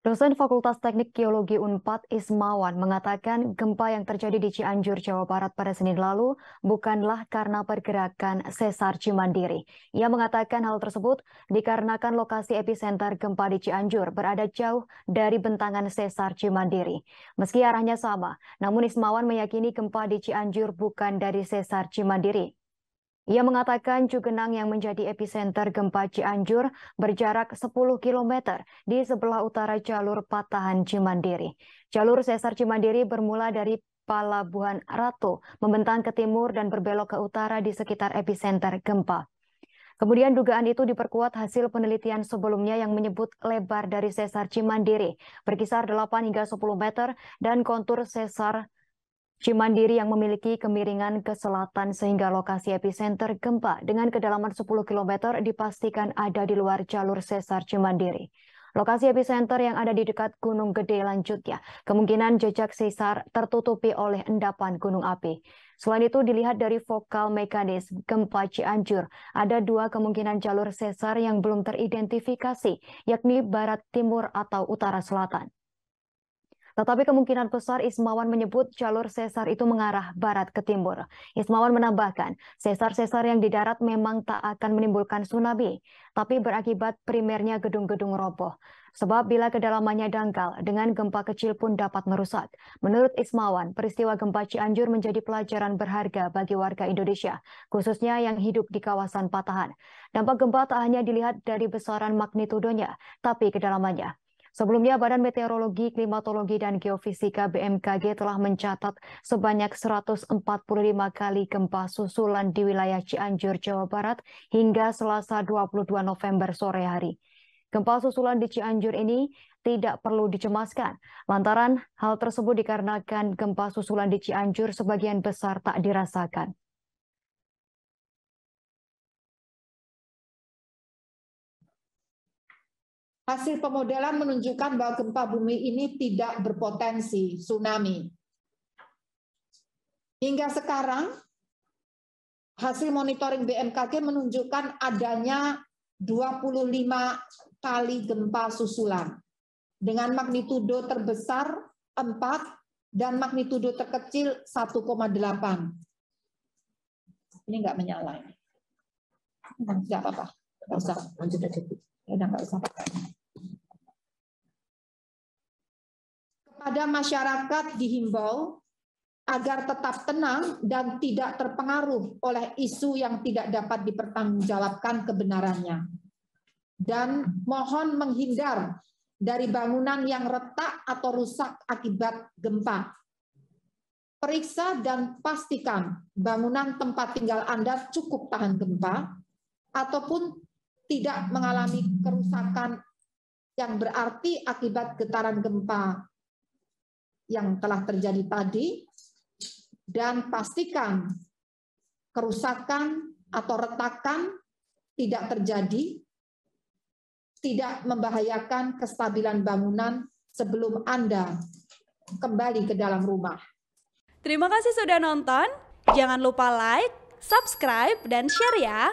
Dosen Fakultas Teknik Geologi UNPAD Ismawan mengatakan gempa yang terjadi di Cianjur, Jawa Barat pada Senin lalu bukanlah karena pergerakan sesar Cimandiri. Ia mengatakan hal tersebut dikarenakan lokasi epicenter gempa di Cianjur berada jauh dari bentangan sesar Cimandiri. Meski arahnya sama, namun Ismawan meyakini gempa di Cianjur bukan dari sesar Cimandiri, ia mengatakan Cugenang yang menjadi epicenter gempa Cianjur berjarak 10 km di sebelah utara jalur patahan Cimandiri. Jalur sesar Cimandiri bermula dari Palabuhan Ratu, membentang ke timur dan berbelok ke utara di sekitar epicenter gempa. Kemudian dugaan itu diperkuat hasil penelitian sebelumnya yang menyebut lebar dari sesar Cimandiri berkisar 8 hingga 10 meter dan kontur sesar Cimandiri yang memiliki kemiringan ke selatan sehingga lokasi epicenter gempa dengan kedalaman 10 km dipastikan ada di luar jalur sesar Cimandiri. Lokasi epicenter yang ada di dekat Gunung Gede lanjutnya, kemungkinan jejak sesar tertutupi oleh endapan gunung api. Selain itu dilihat dari vokal mekanis gempa Cianjur, ada dua kemungkinan jalur sesar yang belum teridentifikasi, yakni barat timur atau utara selatan. Tetapi kemungkinan besar Ismawan menyebut jalur sesar itu mengarah barat ke timur. Ismawan menambahkan, sesar-sesar yang di darat memang tak akan menimbulkan tsunami, tapi berakibat primernya gedung-gedung roboh. Sebab bila kedalamannya dangkal, dengan gempa kecil pun dapat merusak. Menurut Ismawan, peristiwa gempa Cianjur menjadi pelajaran berharga bagi warga Indonesia, khususnya yang hidup di kawasan patahan. Dampak gempa tak hanya dilihat dari besaran magnitudonya, tapi kedalamannya. Sebelumnya, Badan Meteorologi, Klimatologi, dan Geofisika BMKG telah mencatat sebanyak 145 kali gempa susulan di wilayah Cianjur, Jawa Barat hingga Selasa 22 November sore hari. Gempa susulan di Cianjur ini tidak perlu dicemaskan, lantaran hal tersebut dikarenakan gempa susulan di Cianjur sebagian besar tak dirasakan. Hasil pemodelan menunjukkan bahwa gempa bumi ini tidak berpotensi tsunami. Hingga sekarang, hasil monitoring BMKG menunjukkan adanya 25 kali gempa susulan dengan magnitudo terbesar 4 dan magnitudo terkecil 1,8. Ini nggak menyala. Nggak apa-apa. Enggak usah. Lanjut aja. Enggak usah. Pada masyarakat dihimbau agar tetap tenang dan tidak terpengaruh oleh isu yang tidak dapat dipertanggungjawabkan kebenarannya. Dan mohon menghindar dari bangunan yang retak atau rusak akibat gempa. Periksa dan pastikan bangunan tempat tinggal Anda cukup tahan gempa ataupun tidak mengalami kerusakan yang berarti akibat getaran gempa yang telah terjadi tadi dan pastikan kerusakan atau retakan tidak terjadi, tidak membahayakan kestabilan bangunan sebelum Anda kembali ke dalam rumah. Terima kasih sudah nonton. Jangan lupa like, subscribe, dan share ya.